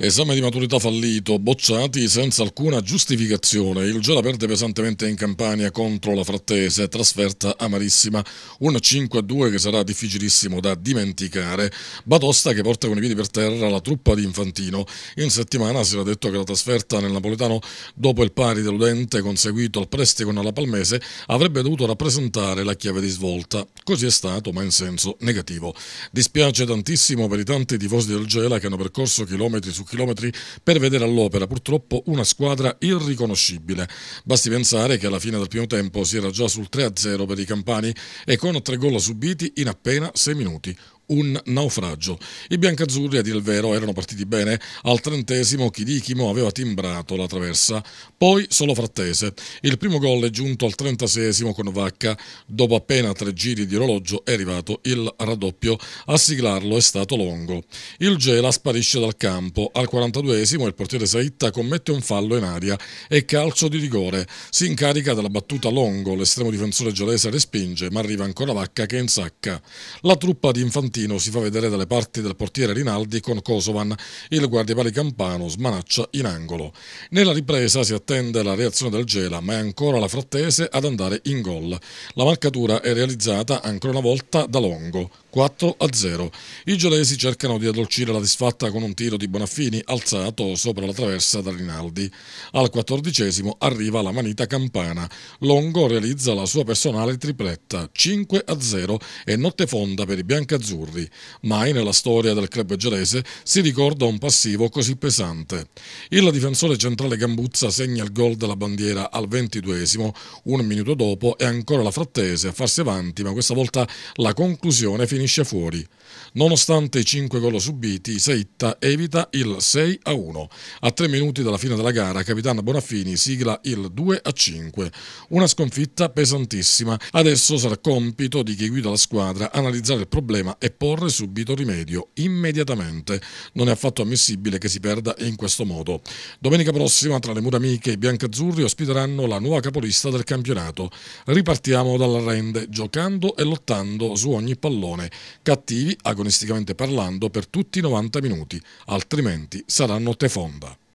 Esame di maturità fallito, bocciati senza alcuna giustificazione. Il Gela perde pesantemente in Campania contro la Frattese, trasferta amarissima. Un 5-2 che sarà difficilissimo da dimenticare. Batosta che porta con i piedi per terra la truppa di Infantino. In settimana si era detto che la trasferta nel napoletano, dopo il pari deludente conseguito al prestito con la Palmese, avrebbe dovuto rappresentare la chiave di svolta. Così è stato, ma in senso negativo. Dispiace tantissimo per i tanti tifosi del Gela che hanno percorso chilometri su chilometri per vedere all'opera purtroppo una squadra irriconoscibile. Basti pensare che alla fine del primo tempo si era già sul 3-0 per i campani e con tre gol subiti in appena sei minuti un naufragio. I biancazzurri, a dire il vero, erano partiti bene. Al trentesimo Chidichimo aveva timbrato la traversa, poi solo Frattese. Il primo gol è giunto al trentasesimo con Vacca. Dopo appena tre giri di orologio è arrivato il raddoppio. A siglarlo è stato Longo. Il Gela sparisce dal campo. Al quarantaduesimo il portiere Saitta commette un fallo in aria e calcio di rigore. Si incarica della battuta Longo. L'estremo difensore gelese respinge, ma arriva ancora Vacca che insacca. La truppa di infantile Trentino si fa vedere dalle parti del portiere Rinaldi con Kosovan, il guardiapari campano smanaccia in angolo. Nella ripresa si attende la reazione del Gela, ma è ancora la frattese ad andare in gol. La marcatura è realizzata ancora una volta da Longo, 4 a 0. I gelesi cercano di addolcire la disfatta con un tiro di Bonaffini alzato sopra la traversa da Rinaldi. Al quattordicesimo arriva la manita campana. Longo realizza la sua personale tripletta 5 a 0 e notte fonda per i biancazzurri azzurri. Mai nella storia del club gerese si ricorda un passivo così pesante. Il difensore centrale Gambuzza segna il gol della bandiera al 22esimo, un minuto dopo è ancora la frattese a farsi avanti, ma questa volta la conclusione finisce fuori. Nonostante i 5 gol subiti, Seitta evita il 6 a 1. A tre minuti dalla fine della gara, capitano Bonaffini sigla il 2 a 5. Una sconfitta pesantissima. Adesso sarà compito di chi guida la squadra analizzare il problema e porre subito rimedio, immediatamente. Non è affatto ammissibile che si perda in questo modo. Domenica prossima, tra le mura amiche, i biancazzurri ospiteranno la nuova capolista del campionato. Ripartiamo dalla rende, giocando e lottando su ogni pallone, cattivi agonisticamente parlando per tutti i 90 minuti, altrimenti saranno tefonda.